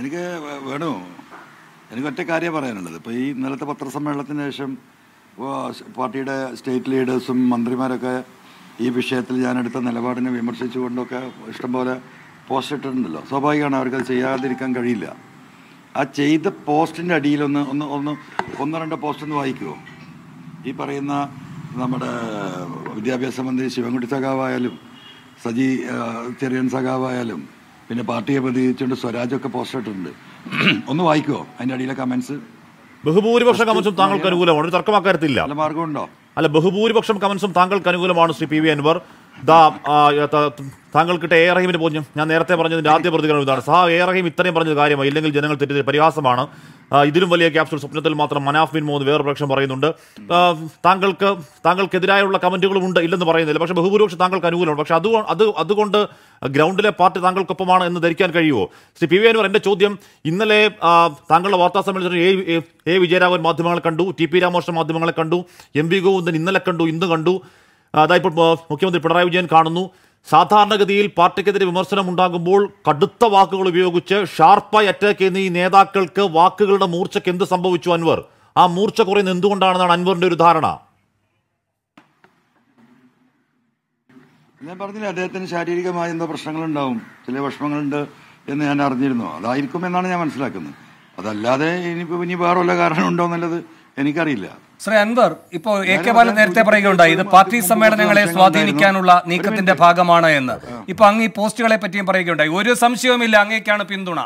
എനിക്ക് വേണു എനിക്ക് ഒറ്റ കാര്യം പറയാനുള്ളത് ഇപ്പോൾ ഈ ഇന്നലത്തെ പത്രസമ്മേളനത്തിന് ശേഷം പാർട്ടിയുടെ സ്റ്റേറ്റ് ലീഡേഴ്സും മന്ത്രിമാരൊക്കെ ഈ വിഷയത്തിൽ ഞാൻ എടുത്ത നിലപാടിനെ വിമർശിച്ചുകൊണ്ടൊക്കെ ഇഷ്ടംപോലെ പോസ്റ്റ് ഇട്ടിട്ടുണ്ടല്ലോ സ്വാഭാവികമാണ് അവർക്ക് അത് ചെയ്യാതിരിക്കാൻ കഴിയില്ല ആ ചെയ്ത പോസ്റ്റിൻ്റെ അടിയിലൊന്ന് ഒന്ന് ഒന്ന് ഒന്ന് രണ്ട് പോസ്റ്റ് ഒന്ന് വായിക്കുമോ ഈ പറയുന്ന നമ്മുടെ വിദ്യാഭ്യാസ മന്ത്രി ശിവൻകുട്ടി സഖാവായാലും സജി ചെറിയൻ സഖാവായാലും പിന്നെ പാർട്ടിയെ പ്രതികരിച്ചുകൊണ്ട് സ്വരാജൊക്കെ പോസ്റ്റർ ഇട്ടിട്ടുണ്ട് ഒന്ന് വായിക്കോ അതിന്റെ അടിയിലെ കമന്റ്സ് ബഹുഭൂരിപക്ഷം കമൻസും താങ്കൾക്ക് അനുകൂലമാണ് ഒരു തർക്കം അക്കാര്യത്തില്ല മാർഗമുണ്ടോ അല്ല ബഹുഭൂരിപക്ഷം കമൻസും താങ്കൾക്ക് അനുകൂലമാണ് ശ്രീ പി വി അൻവർ ദാ താങ്കൾക്കിട്ട് എ റഹീമിന് പോഞ്ഞു ഞാൻ നേരത്തെ പറഞ്ഞതിന്റെ ആദ്യ പ്രതികരണം ഇതാണ് സഹ എ റഹീം ഇത്രയും പറഞ്ഞത് കാര്യമായി ഇല്ലെങ്കിൽ ജനങ്ങൾ തെറ്റിദ്ധരി പരിഹാസമാണ് ഇതിലും വലിയ ക്യാപ്സുൾ സ്വപ്നത്തിൽ മാത്രം മനാഫ് ബിൻ മോദ് വേറെ പ്രക്ഷം പറയുന്നുണ്ട് താങ്കൾക്ക് താങ്കൾക്കെതിരായുള്ള കമന്റുകളും ഉണ്ട് ഇല്ലെന്ന് പറയുന്നില്ല പക്ഷേ ബഹുഭൂരിപക്ഷം താങ്കൾക്ക് അനുകൂലമാണ് പക്ഷേ അത് അത് അതുകൊണ്ട് ഗ്രൗണ്ടിലെ പാർട്ടി താങ്കൾക്കൊപ്പമാണ് എന്ന് ധരിക്കാൻ കഴിയുമോ ശ്രീ പി വി അനുവർ എൻ്റെ ചോദ്യം ഇന്നലെ താങ്കളുടെ വാർത്താ സമ്മേളനത്തിൽ എ എ വിജയരാഘവൻ മാധ്യമങ്ങളെ കണ്ടു ടി പി രാമകൃഷ്ണൻ മാധ്യമങ്ങളെ കണ്ടു എം വി ഗോവിന്ദൻ ഇന്നലെ കണ്ടു ഇന്ന് കണ്ടു അതായപ്പോൾ മുഖ്യമന്ത്രി പിണറായി വിജയൻ കാണുന്നു സാധാരണഗതിയിൽ പാർട്ടിക്കെതിരെ വിമർശനം ഉണ്ടാകുമ്പോൾ കടുത്ത വാക്കുകൾ ഉപയോഗിച്ച് ഷാർപ്പായി അറ്റാക്ക് ചെയ്യുന്ന ഈ നേതാക്കൾക്ക് വാക്കുകളുടെ മൂർച്ചയ്ക്ക് എന്ത് സംഭവിച്ചു അൻവർ ആ മൂർച്ച കുറയുന്നത് എന്തുകൊണ്ടാണെന്നാണ് അൻവറിന്റെ ഒരു ധാരണ ഞാൻ പറഞ്ഞില്ല അദ്ദേഹത്തിന് ശാരീരികമായ എന്തോ പ്രശ്നങ്ങളുണ്ടാവും ചില വിഷമങ്ങളുണ്ട് എന്ന് ഞാൻ അറിഞ്ഞിരുന്നു അതായിരിക്കും എന്നാണ് ഞാൻ മനസ്സിലാക്കുന്നത് അതല്ലാതെ ഇനിയിപ്പോൾ ഇനി വേറെ വല്ല കാരണം ഉണ്ടോ എന്നുള്ളത് എനിക്കറിയില്ല ശ്രീ അൻവർ ഇപ്പോൾ എ കെ ബാലൻ നേരത്തെ പറയുകയുണ്ടായി ഇത് പാർട്ടി സമ്മേളനങ്ങളെ സ്വാധീനിക്കാനുള്ള നീക്കത്തിന്റെ ഭാഗമാണ് എന്ന് ഇപ്പൊ അങ്ങ് ഈ പോസ്റ്റുകളെ പറ്റിയും പറയുകയുണ്ടായി ഒരു സംശയവുമില്ല അങ്ങേക്കാണ് പിന്തുണ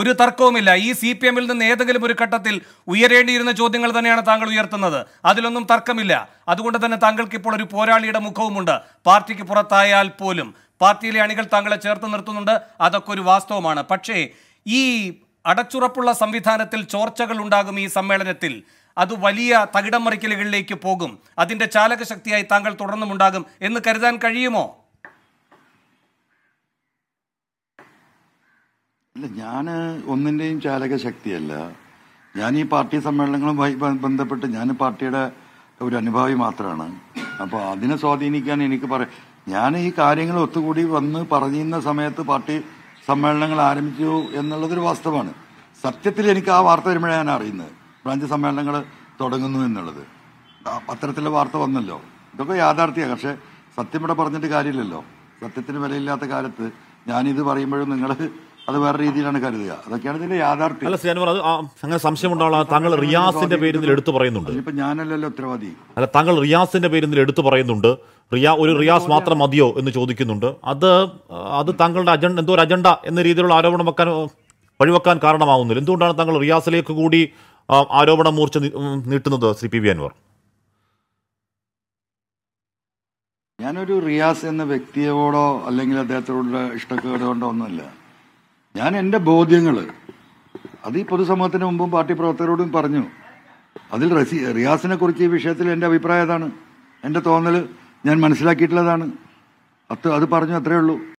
ഒരു തർക്കവുമില്ല ഈ സി പി എമ്മിൽ നിന്ന് ഏതെങ്കിലും ഒരു ഘട്ടത്തിൽ ഉയരേണ്ടിയിരുന്ന ചോദ്യങ്ങൾ തന്നെയാണ് താങ്കൾ ഉയർത്തുന്നത് അതിലൊന്നും തർക്കമില്ല അതുകൊണ്ട് തന്നെ താങ്കൾക്ക് ഇപ്പോൾ ഒരു പോരാളിയുടെ മുഖവുമുണ്ട് പാർട്ടിക്ക് പുറത്തായാൽ പോലും പാർട്ടിയിലെ അണികൾ താങ്കളെ ചേർത്ത് നിർത്തുന്നുണ്ട് അതൊക്കെ ഒരു വാസ്തവമാണ് പക്ഷേ ഈ അടച്ചുറപ്പുള്ള സംവിധാനത്തിൽ ചോർച്ചകൾ ഉണ്ടാകും ഈ സമ്മേളനത്തിൽ അത് വലിയ തകിടം മറിക്കലുകളിലേക്ക് പോകും അതിൻ്റെ ചാലകശക്തിയായി താങ്കൾ തുടർന്നുമുണ്ടാകും എന്ന് കരുതാൻ കഴിയുമോ അല്ല ഞാൻ ഒന്നിൻ്റെയും ചാലകശക്തിയല്ല ഞാൻ ഈ പാർട്ടി സമ്മേളനങ്ങളുമായി ബന്ധപ്പെട്ട് ഞാൻ പാർട്ടിയുടെ ഒരു അനുഭാവി മാത്രമാണ് അപ്പോൾ അതിനെ സ്വാധീനിക്കാൻ എനിക്ക് പറയാം ഞാൻ ഈ കാര്യങ്ങൾ ഒത്തുകൂടി വന്ന് പറഞ്ഞിരുന്ന സമയത്ത് പാർട്ടി സമ്മേളനങ്ങൾ ആരംഭിച്ചു എന്നുള്ളതൊരു വാസ്തവമാണ് സത്യത്തിൽ എനിക്ക് ആ വാർത്ത വരുമ്പോഴാണ് ഞാൻ അറിയുന്നത് ബ്രാഞ്ച് സമ്മേളനങ്ങൾ തുടങ്ങുന്നു എന്നുള്ളത് പത്രത്തിലെ വാർത്ത വന്നല്ലോ ഇതൊക്കെ യാഥാർത്ഥ്യമാണ് പക്ഷേ സത്യം ഇവിടെ പറഞ്ഞിട്ട് കാര്യമില്ലല്ലോ സത്യത്തിന് വിലയില്ലാത്ത കാലത്ത് ഞാനിത് പറയുമ്പോഴും നിങ്ങൾ അത് വേറെ രീതിയിലാണ് കരുതുക അതൊക്കെയാണ് ഇതിന്റെ യാഥാർത്ഥ്യം അല്ല അത് സംശയം താങ്കൾ റിയാസിന്റെ പേരിൽ എടുത്തു പറയുന്നുണ്ട് ഇപ്പൊ ഞാനല്ലല്ലോ ഉത്തരവാദി അല്ല താങ്കൾ റിയാസിന്റെ പേരിൽ എടുത്തു പറയുന്നുണ്ട് റിയാ ഒരു റിയാസ് മാത്രം മതിയോ എന്ന് ചോദിക്കുന്നുണ്ട് അത് അത് താങ്കളുടെ അജണ്ട എന്തോ ഒരു അജണ്ട എന്ന രീതിയിലുള്ള ആരോപണം വെക്കാൻ വഴിവെക്കാൻ കാരണമാവുന്നില്ല എന്തുകൊണ്ടാണ് താങ്കൾ റിയാസിലേക്ക് കൂടി ആരോപണം മൂർച്ച നീട്ടുന്നത് ശ്രീ പി വി അൻവർ ഞാനൊരു റിയാസ് എന്ന വ്യക്തിയോടോ അല്ലെങ്കിൽ അദ്ദേഹത്തോടുള്ള ഇഷ്ടക്കേടുകൊണ്ടോ ഒന്നുമല്ല ഞാൻ എൻ്റെ ബോധ്യങ്ങൾ അത് ഈ പൊതുസമൂഹത്തിന് മുമ്പും പാർട്ടി പ്രവർത്തകരോടും പറഞ്ഞു അതിൽ റസി റിയാസിനെ കുറിച്ച് ഈ വിഷയത്തിൽ എൻ്റെ അഭിപ്രായം അതാണ് എൻ്റെ തോന്നൽ ഞാൻ മനസ്സിലാക്കിയിട്ടുള്ളതാണ് അത് അത് പറഞ്ഞു അത്രയേ ഉള്ളൂ